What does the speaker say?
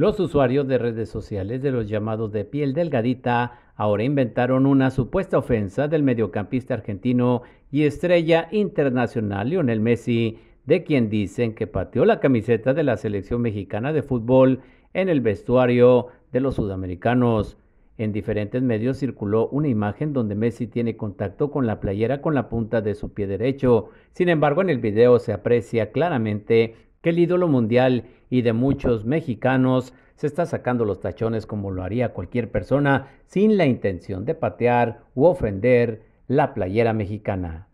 Los usuarios de redes sociales de los llamados de piel delgadita ahora inventaron una supuesta ofensa del mediocampista argentino y estrella internacional Lionel Messi, de quien dicen que pateó la camiseta de la selección mexicana de fútbol en el vestuario de los sudamericanos. En diferentes medios circuló una imagen donde Messi tiene contacto con la playera con la punta de su pie derecho. Sin embargo, en el video se aprecia claramente que el ídolo mundial y de muchos mexicanos, se está sacando los tachones como lo haría cualquier persona sin la intención de patear u ofender la playera mexicana.